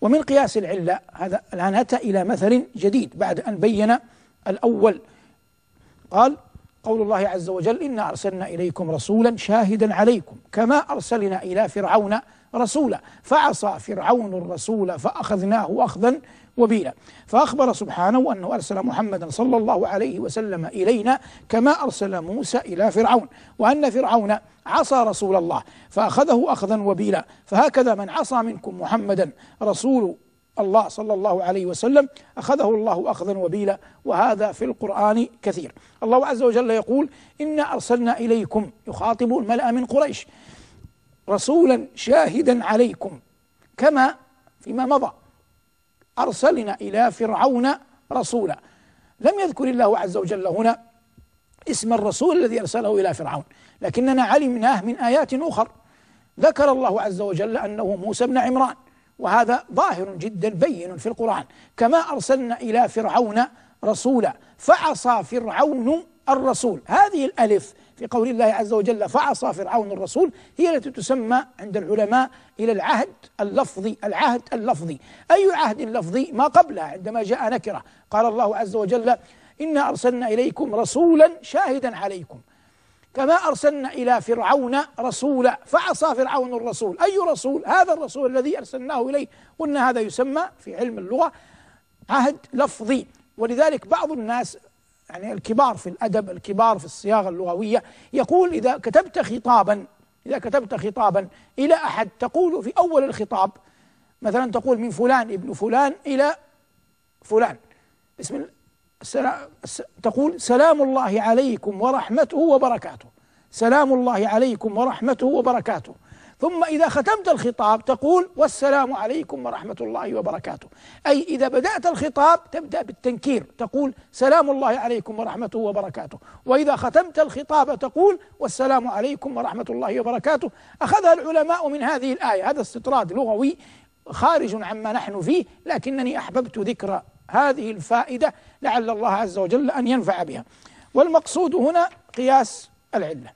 ومن قياس العلة هذا الآن أتى إلى مثل جديد بعد أن بين الأول قال قول الله عز وجل إنا أرسلنا إليكم رسولا شاهدا عليكم كما أرسلنا إلى فرعون رسولا فعصى فرعون الرسول فأخذناه أخذا وبينا فأخبر سبحانه أنه أرسل محمدا صلى الله عليه وسلم إلينا كما أرسل موسى إلى فرعون وأن فرعون عصى رسول الله فأخذه أخذا وبيلا فهكذا من عصى منكم محمدا رسول الله صلى الله عليه وسلم أخذه الله أخذا وبيلا وهذا في القرآن كثير الله عز وجل يقول إنا أرسلنا إليكم يخاطب الملأ من قريش رسولا شاهدا عليكم كما فيما مضى أرسلنا إلى فرعون رسولا لم يذكر الله عز وجل هنا اسم الرسول الذي أرسله إلى فرعون لكننا علمناه من آيات أخر ذكر الله عز وجل أنه موسى بن عمران وهذا ظاهر جدا بين في القرآن كما أرسلنا إلى فرعون رسولا فعصى فرعون الرسول هذه الألف في قول الله عز وجل فعصى فرعون الرسول هي التي تسمى عند العلماء إلى العهد اللفظي العهد اللفظي أي عهد لفظي ما قبلها عندما جاء نكرة قال الله عز وجل إنا أرسلنا إليكم رسولا شاهدا عليكم كما أرسلنا إلى فرعون رسولا فعصى فرعون الرسول أي رسول هذا الرسول الذي أرسلناه إليه قلنا هذا يسمى في علم اللغة عهد لفظي ولذلك بعض الناس يعني الكبار في الأدب الكبار في الصياغة اللغوية يقول إذا كتبت خطابا إذا كتبت خطابا إلى أحد تقول في أول الخطاب مثلا تقول من فلان ابن فلان إلى فلان بسم الله تقول سلام الله عليكم ورحمته وبركاته سلام الله عليكم ورحمته وبركاته ثم إذا ختمت الخطاب تقول والسلام عليكم ورحمة الله وبركاته أي إذا بدأت الخطاب تبدأ بالتنكير تقول سلام الله عليكم ورحمته وبركاته وإذا ختمت الخطاب تقول والسلام عليكم ورحمة الله وبركاته أخذها العلماء من هذه الآية هذا استطراد لغوي خارج عما نحن فيه لكنني أحببت ذكر هذه الفائدة لعل الله عز وجل أن ينفع بها والمقصود هنا قياس العلة